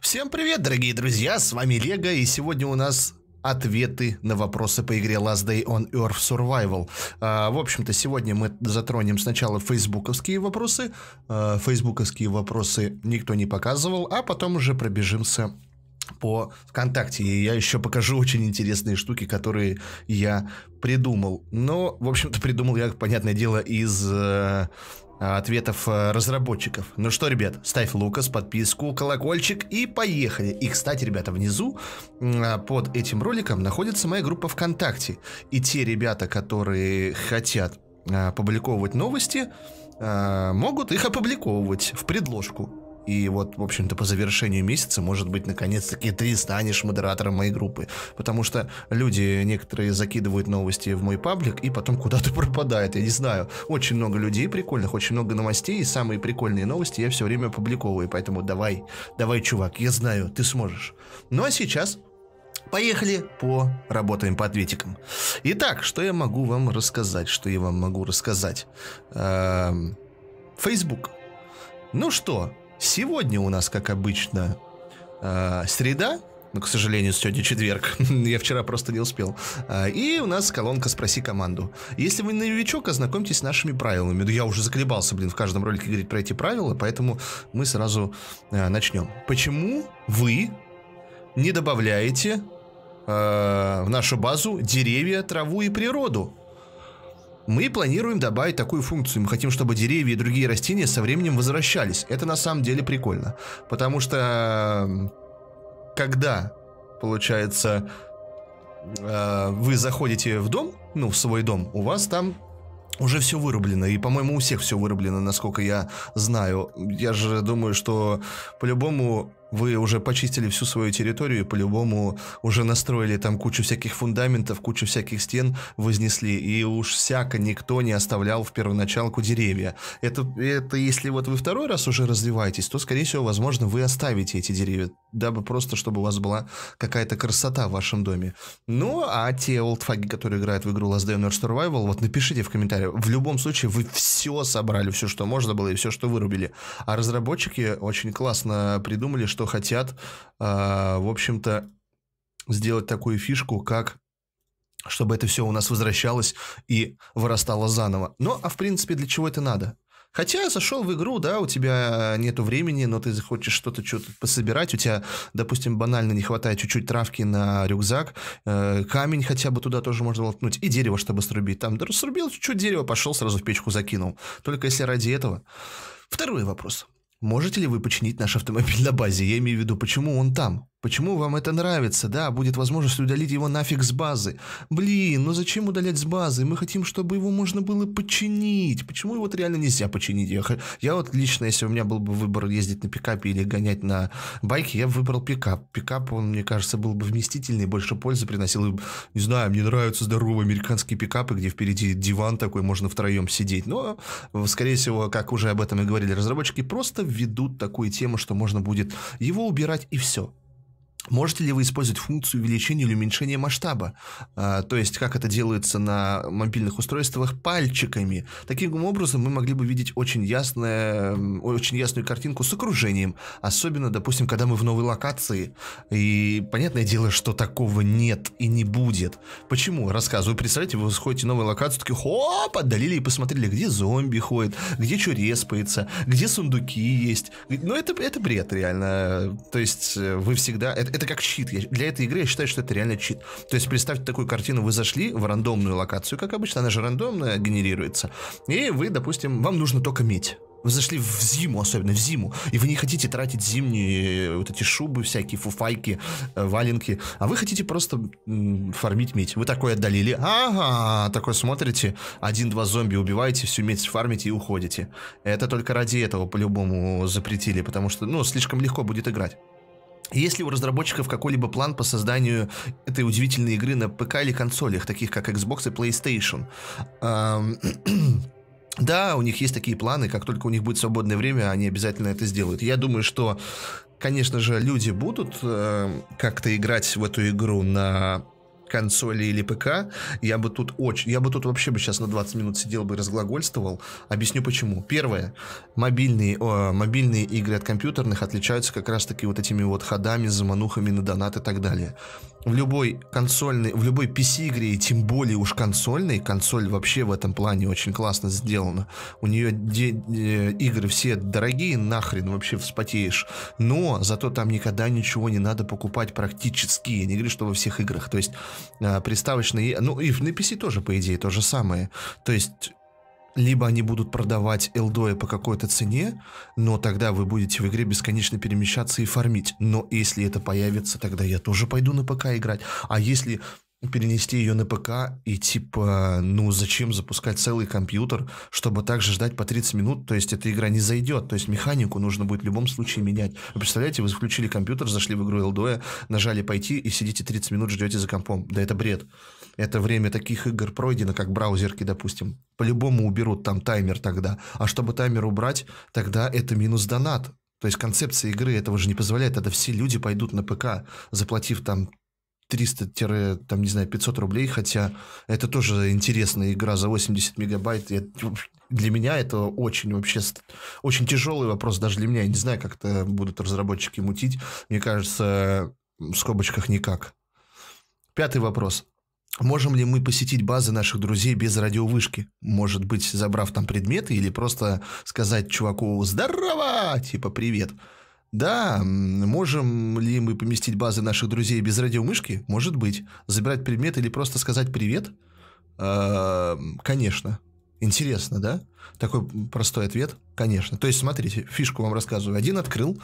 Всем привет, дорогие друзья, с вами Лего, и сегодня у нас ответы на вопросы по игре Last Day on Earth Survival. А, в общем-то, сегодня мы затронем сначала фейсбуковские вопросы. А, фейсбуковские вопросы никто не показывал, а потом уже пробежимся по ВКонтакте. И я еще покажу очень интересные штуки, которые я придумал. Но, ну, в общем-то, придумал я, понятное дело, из э, а, ответов э, разработчиков. Ну что, ребят, ставь Лукас, подписку, колокольчик и поехали. И, кстати, ребята, внизу а, под этим роликом находится моя группа ВКонтакте. И те ребята, которые хотят а, опубликовывать новости, могут их опубликовывать в предложку. И вот, в общем-то, по завершению месяца, может быть, наконец-таки ты станешь модератором моей группы. Потому что люди некоторые закидывают новости в мой паблик и потом куда-то пропадает. Я не знаю. Очень много людей прикольных, очень много новостей. И самые прикольные новости я все время публиковываю. Поэтому давай, давай, чувак, я знаю, ты сможешь. Ну а сейчас Поехали, поработаем по ответикам. Итак, что я могу вам рассказать? Что я вам могу рассказать? Эм, Facebook. Ну что, Сегодня у нас, как обычно, э, среда, но, ну, к сожалению, сегодня четверг. Я вчера просто не успел. Э, и у нас колонка «Спроси команду». Если вы новичок, ознакомьтесь с нашими правилами. я уже заколебался, блин, в каждом ролике говорить про эти правила, поэтому мы сразу э, начнем. Почему вы не добавляете в нашу базу деревья, траву и природу? Мы планируем добавить такую функцию. Мы хотим, чтобы деревья и другие растения со временем возвращались. Это на самом деле прикольно. Потому что э, когда, получается, э, вы заходите в дом, ну, в свой дом, у вас там уже все вырублено, и, по-моему, у всех все вырублено, насколько я знаю. Я же думаю, что по-любому вы уже почистили всю свою территорию и по-любому уже настроили там кучу всяких фундаментов, кучу всяких стен вознесли, и уж всяко никто не оставлял в первоначалку деревья. Это, это если вот вы второй раз уже развиваетесь, то, скорее всего, возможно, вы оставите эти деревья, дабы просто, чтобы у вас была какая-то красота в вашем доме. Ну, а те олдфаги, которые играют в игру Last Day on Earth Survival, вот напишите в комментариях. В любом случае, вы все собрали, все, что можно было, и все, что вырубили. А разработчики очень классно придумали, что хотят, а, в общем-то, сделать такую фишку, как чтобы это все у нас возвращалось и вырастало заново. Ну, а в принципе, для чего это надо? Хотя зашел в игру, да, у тебя нету времени, но ты захочешь что-то что пособирать, у тебя, допустим, банально не хватает чуть-чуть травки на рюкзак, э, камень хотя бы туда тоже можно волтнуть, и дерево, чтобы срубить. Там да, срубил чуть-чуть дерево, пошел сразу в печку закинул. Только если ради этого. Второй вопрос. Можете ли вы починить наш автомобиль на базе? Я имею в виду, почему он там? Почему вам это нравится? Да, будет возможность удалить его нафиг с базы. Блин, ну зачем удалять с базы? Мы хотим, чтобы его можно было починить. Почему его вот реально нельзя починить? Я, я вот лично, если у меня был бы выбор ездить на пикапе или гонять на байке, я бы выбрал пикап. Пикап, он, мне кажется, был бы вместительный, больше пользы приносил. Не знаю, мне нравятся здоровые американские пикапы, где впереди диван такой, можно втроем сидеть. Но, скорее всего, как уже об этом и говорили разработчики, просто введут такую тему, что можно будет его убирать и все. Можете ли вы использовать функцию увеличения или уменьшения масштаба? А, то есть, как это делается на мобильных устройствах пальчиками. Таким образом, мы могли бы видеть очень, ясное, очень ясную картинку с окружением. Особенно, допустим, когда мы в новой локации. И понятное дело, что такого нет и не будет. Почему? Рассказываю. Представляете, вы сходите в новую локацию, такие хоп, отдалили и посмотрели, где зомби ходит, где что респается, где сундуки есть. Но ну, это, это бред реально. То есть, э, вы всегда... Это, это как чит. Я, для этой игры я считаю, что это реально чит. То есть представьте такую картину, вы зашли в рандомную локацию, как обычно, она же рандомно генерируется, и вы, допустим, вам нужно только медь. Вы зашли в зиму, особенно в зиму, и вы не хотите тратить зимние э, вот эти шубы всякие, фуфайки, э, валенки, а вы хотите просто фармить медь. Вы такое отдалили, ага, такой смотрите, один-два зомби убиваете, всю медь фармите и уходите. Это только ради этого по-любому запретили, потому что, ну, слишком легко будет играть. Есть ли у разработчиков какой-либо план по созданию этой удивительной игры на ПК или консолях, таких как Xbox и PlayStation? Да, у них есть такие планы, как только у них будет свободное время, они обязательно это сделают. Я думаю, что, конечно же, люди будут э, как-то играть в эту игру на консоли или ПК, я бы тут очень, я бы тут вообще бы сейчас на 20 минут сидел бы и разглагольствовал. Объясню почему. Первое, мобильные, о, мобильные игры от компьютерных отличаются как раз таки вот этими вот ходами, заманухами на донат и так далее в любой консольной, в любой PC-игре, и тем более уж консольной, консоль вообще в этом плане очень классно сделана. У нее де- де- э, игры все дорогие, нахрен вообще вспотеешь. Но зато там никогда ничего не надо покупать практически. Я не говорю, что во всех играх. То есть э, приставочные... Ну и на PC тоже, по идее, то же самое. То есть либо они будут продавать Элдоя по какой-то цене, но тогда вы будете в игре бесконечно перемещаться и фармить. Но если это появится, тогда я тоже пойду на ПК играть. А если перенести ее на ПК и типа, ну зачем запускать целый компьютер, чтобы также ждать по 30 минут, то есть эта игра не зайдет, то есть механику нужно будет в любом случае менять. Вы представляете, вы включили компьютер, зашли в игру Элдоя, нажали пойти и сидите 30 минут ждете за компом. Да это бред. Это время таких игр пройдено, как браузерки, допустим. По-любому уберут там таймер тогда. А чтобы таймер убрать, тогда это минус донат. То есть концепция игры этого же не позволяет. тогда все люди пойдут на ПК, заплатив там 300 там, не знаю, 500 рублей, хотя это тоже интересная игра за 80 мегабайт. И для меня это очень вообще, очень тяжелый вопрос даже для меня. Я не знаю, как это будут разработчики мутить. Мне кажется, в скобочках никак. Пятый вопрос. Можем ли мы посетить базы наших друзей без радиовышки? Может быть, забрав там предметы или просто сказать чуваку «Здорово!» типа «Привет!» Да, можем ли мы поместить базы наших друзей без радиомышки? Может быть. Забирать предмет или просто сказать привет? А, конечно. Интересно, да? Такой простой ответ. Конечно. То есть, смотрите, фишку вам рассказываю. Один открыл.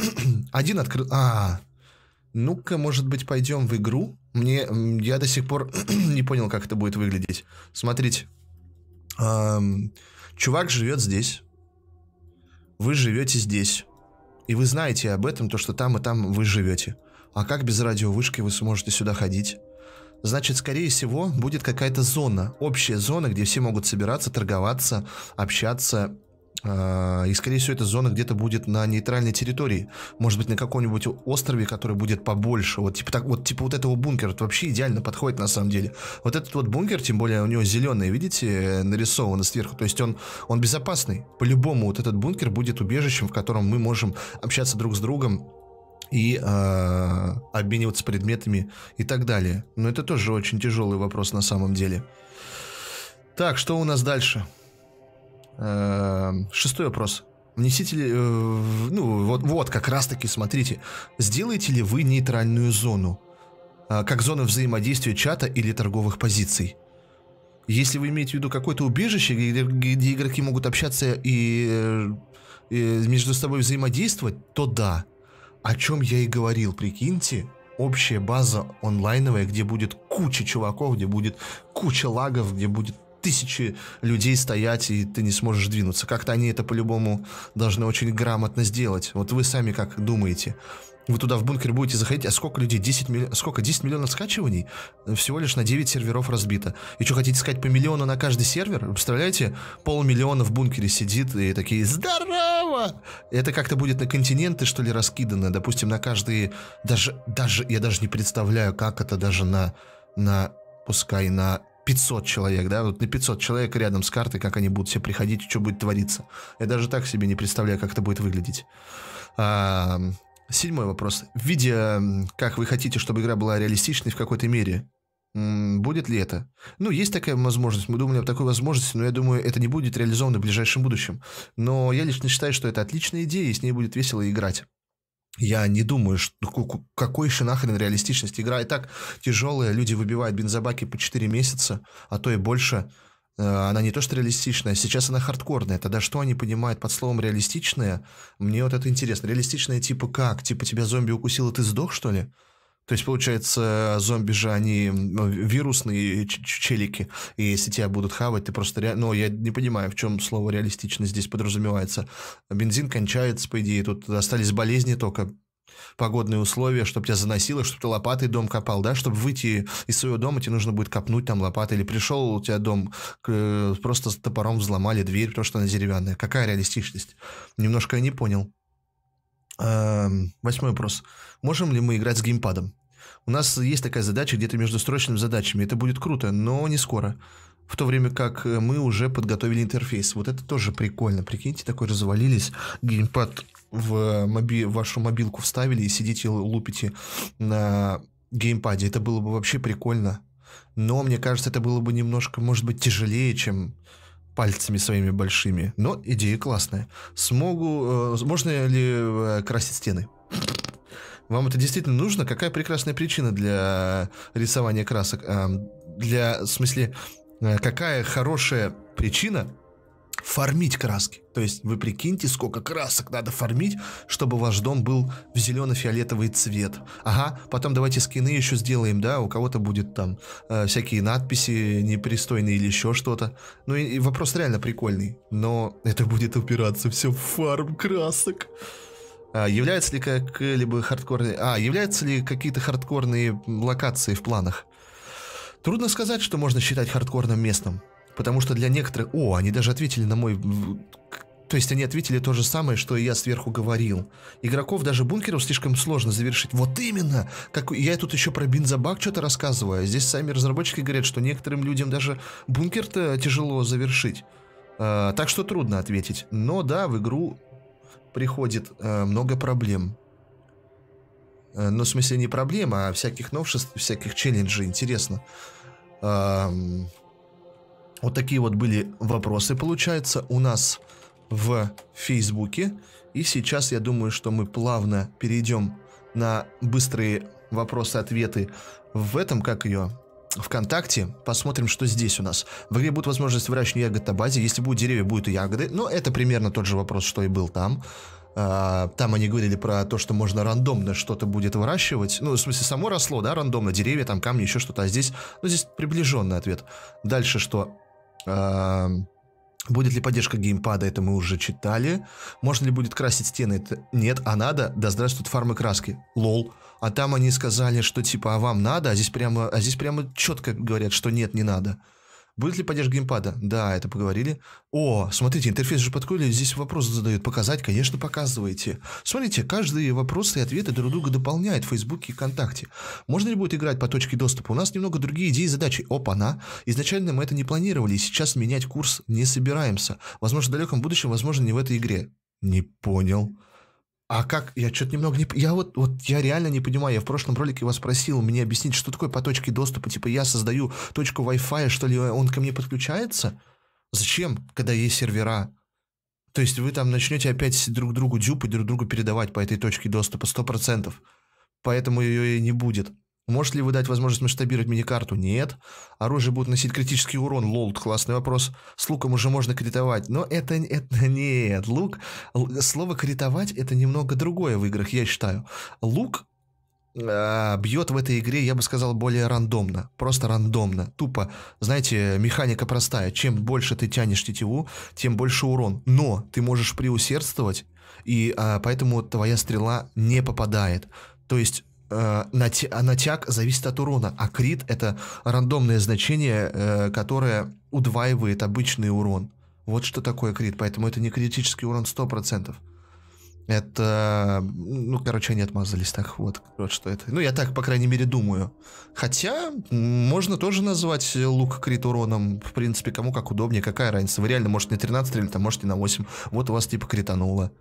Один открыл. А, -а, ну-ка, может быть, пойдем в игру? Мне, я до сих пор не понял, как это будет выглядеть. Смотрите. чувак живет здесь. Вы живете здесь и вы знаете об этом, то, что там и там вы живете. А как без радиовышки вы сможете сюда ходить? Значит, скорее всего, будет какая-то зона, общая зона, где все могут собираться, торговаться, общаться а, и, скорее всего, эта зона где-то будет на нейтральной территории. Может быть, на каком-нибудь острове, который будет побольше. Вот типа, так, вот, типа вот этого бункера. Это вообще идеально подходит на самом деле. Вот этот вот бункер, тем более у него зеленый, видите, нарисовано сверху. То есть он, он безопасный. По-любому вот этот бункер будет убежищем, в котором мы можем общаться друг с другом и э, обмениваться предметами и так далее. Но это тоже очень тяжелый вопрос на самом деле. Так, что у нас дальше? Эм, шестой вопрос. Несите ли... Э, ну, вот, вот как раз-таки, смотрите. Сделаете ли вы нейтральную зону? Э, как зону взаимодействия чата или торговых позиций? Если вы имеете в виду какое-то убежище, где, где игроки могут общаться и, э, и между собой взаимодействовать, то да. О чем я и говорил, прикиньте. Общая база онлайновая, где будет куча чуваков, где будет куча лагов, где будет тысячи людей стоять, и ты не сможешь двинуться. Как-то они это по-любому должны очень грамотно сделать. Вот вы сами как думаете? Вы туда в бункер будете заходить, а сколько людей? 10 милли... Сколько? 10 миллионов скачиваний? Всего лишь на 9 серверов разбито. И что, хотите сказать, по миллиону на каждый сервер? Представляете, полмиллиона в бункере сидит и такие «Здорово!» Это как-то будет на континенты, что ли, раскидано? Допустим, на каждый... Даже, даже... Я даже не представляю, как это даже на... на пускай на 500 человек, да, вот на 500 человек рядом с картой, как они будут все приходить, что будет твориться. Я даже так себе не представляю, как это будет выглядеть. А, седьмой вопрос. Видя, как вы хотите, чтобы игра была реалистичной в какой-то мере, будет ли это? Ну, есть такая возможность, мы думали об такой возможности, но я думаю, это не будет реализовано в ближайшем будущем. Но я лично считаю, что это отличная идея, и с ней будет весело играть. Я не думаю, что, ну, какой еще нахрен реалистичность. Игра и так тяжелая, люди выбивают бензобаки по 4 месяца, а то и больше. Э, она не то что реалистичная, сейчас она хардкорная. Тогда что они понимают под словом реалистичная? Мне вот это интересно. Реалистичная типа как? Типа тебя зомби укусил, и ты сдох, что ли? То есть, получается, зомби же, они вирусные челики, и если тебя будут хавать, ты просто... Ре... Ну, я не понимаю, в чем слово реалистично здесь подразумевается. Бензин кончается, по идее, тут остались болезни только, погодные условия, чтобы тебя заносило, чтобы ты лопатой дом копал, да, чтобы выйти из своего дома, тебе нужно будет копнуть там лопатой, или пришел у тебя дом, э, просто с топором взломали дверь, потому что она деревянная. Какая реалистичность? Немножко я не понял. Эм, восьмой вопрос. Можем ли мы играть с геймпадом? У нас есть такая задача где-то между срочными задачами. Это будет круто, но не скоро. В то время как э, мы уже подготовили интерфейс. Вот это тоже прикольно. Прикиньте, такой развалились. Геймпад в э, моби... вашу мобилку вставили и сидите лупите на геймпаде. Это было бы вообще прикольно. Но мне кажется, это было бы немножко, может быть, тяжелее, чем пальцами своими большими. Но идея классная. Смогу... Э, можно ли э, красить стены? Вам это действительно нужно? Какая прекрасная причина для рисования красок? Э, для... В смысле, э, какая хорошая причина фармить краски. То есть вы прикиньте, сколько красок надо фармить, чтобы ваш дом был в зелено-фиолетовый цвет. Ага, потом давайте скины еще сделаем, да, у кого-то будет там э, всякие надписи непристойные или еще что-то. Ну и, и вопрос реально прикольный, но это будет упираться все в фарм красок. А, являются ли как-либо хардкорные... А, являются ли какие-то хардкорные локации в планах? Трудно сказать, что можно считать хардкорным местом. Потому что для некоторых... О, они даже ответили на мой... То есть они ответили то же самое, что и я сверху говорил. Игроков даже бункером слишком сложно завершить. Вот именно! Как... Я тут еще про бензобак что-то рассказываю. А здесь сами разработчики говорят, что некоторым людям даже бункер-то тяжело завершить. Э, так что трудно ответить. Но да, в игру приходит э, много проблем. Э, ну, в смысле, не проблем, а всяких новшеств, всяких челленджей. Интересно. Э, вот такие вот были вопросы, получается, у нас в Фейсбуке. И сейчас я думаю, что мы плавно перейдем на быстрые вопросы-ответы в этом, как ее, ВКонтакте. Посмотрим, что здесь у нас. В игре будет возможность выращивания ягод на базе. Если будут деревья, будут и ягоды. Но ну, это примерно тот же вопрос, что и был там. А, там они говорили про то, что можно рандомно что-то будет выращивать. Ну, в смысле, само росло, да, рандомно. Деревья, там камни, еще что-то. А здесь, ну, здесь приближенный ответ. Дальше что? Будет ли поддержка геймпада, это мы уже читали. Можно ли будет красить стены? Это... Нет, а надо? Да здравствуют фармы краски. Лол. А там они сказали, что типа, а вам надо, а здесь прямо, а здесь прямо четко говорят, что нет, не надо. Будет ли поддержка геймпада? Да, это поговорили. О, смотрите, интерфейс же подкрыли, здесь вопросы задают. Показать, конечно, показываете. Смотрите, каждые вопросы и ответы друг друга дополняют в Фейсбуке и ВКонтакте. Можно ли будет играть по точке доступа? У нас немного другие идеи и задачи. Опа-на. Изначально мы это не планировали, и сейчас менять курс не собираемся. Возможно, в далеком будущем, возможно, не в этой игре. Не понял. А как? Я что-то немного не... Я вот, вот я реально не понимаю. Я в прошлом ролике вас просил мне объяснить, что такое по точке доступа. Типа я создаю точку Wi-Fi, что ли, он ко мне подключается? Зачем, когда есть сервера? То есть вы там начнете опять друг другу дюпы, друг другу передавать по этой точке доступа, 100%. Поэтому ее и не будет. Можете ли вы дать возможность масштабировать мини-карту? Нет. Оружие будет носить критический урон. Лол, классный вопрос. С луком уже можно критовать. Но это, это нет. Лук... Слово критовать это немного другое в играх, я считаю. Лук э, бьет в этой игре, я бы сказал, более рандомно. Просто рандомно. Тупо. Знаете, механика простая. Чем больше ты тянешь тетиву, тем больше урон. Но ты можешь приусердствовать, и э, поэтому твоя стрела не попадает. То есть э, натя- а натяг зависит от урона, а крит — это рандомное значение, э, которое удваивает обычный урон. Вот что такое крит, поэтому это не критический урон 100%. Это, ну, короче, они отмазались так, вот, вот что это. Ну, я так, по крайней мере, думаю. Хотя, можно тоже назвать лук крит уроном, в принципе, кому как удобнее, какая разница. Вы реально, можете на 13 или там, может, на 8. Вот у вас, типа, критануло.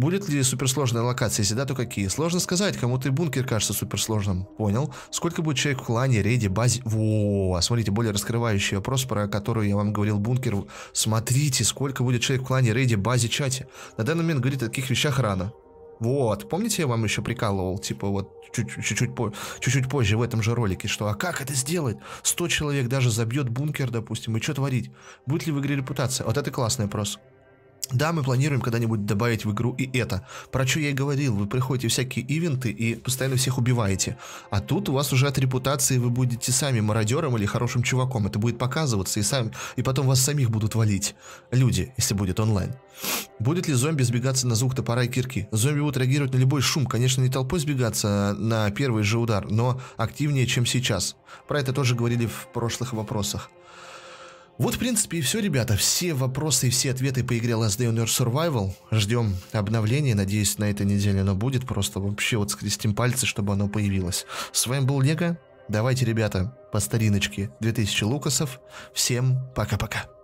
Будет ли суперсложная локация, если да, то какие? Сложно сказать, кому-то и бункер кажется суперсложным. Понял. Сколько будет человек в клане, рейде, базе? Во, а смотрите, более раскрывающий вопрос, про который я вам говорил, бункер. Смотрите, сколько будет человек в клане, рейде, базе, чате. На данный момент говорит о таких вещах рано. Вот, помните, я вам еще прикалывал, типа, вот, чуть-чуть чуть-чуть позже в этом же ролике, что, а как это сделать? 100 человек даже забьет бункер, допустим, и что творить? Будет ли в игре репутация? Вот это классный вопрос. Да, мы планируем когда-нибудь добавить в игру и это. Про что я и говорил, вы приходите всякие ивенты и постоянно всех убиваете. А тут у вас уже от репутации вы будете сами мародером или хорошим чуваком. Это будет показываться, и, сам, и потом вас самих будут валить. Люди, если будет онлайн. Будет ли зомби сбегаться на звук топора и кирки? Зомби будут реагировать на любой шум. Конечно, не толпой сбегаться а на первый же удар, но активнее, чем сейчас. Про это тоже говорили в прошлых вопросах. Вот, в принципе, и все, ребята. Все вопросы и все ответы по игре Last Day on Earth Survival. Ждем обновления. Надеюсь, на этой неделе оно будет. Просто вообще вот скрестим пальцы, чтобы оно появилось. С вами был Лего. Давайте, ребята, по стариночке 2000 лукасов. Всем пока-пока.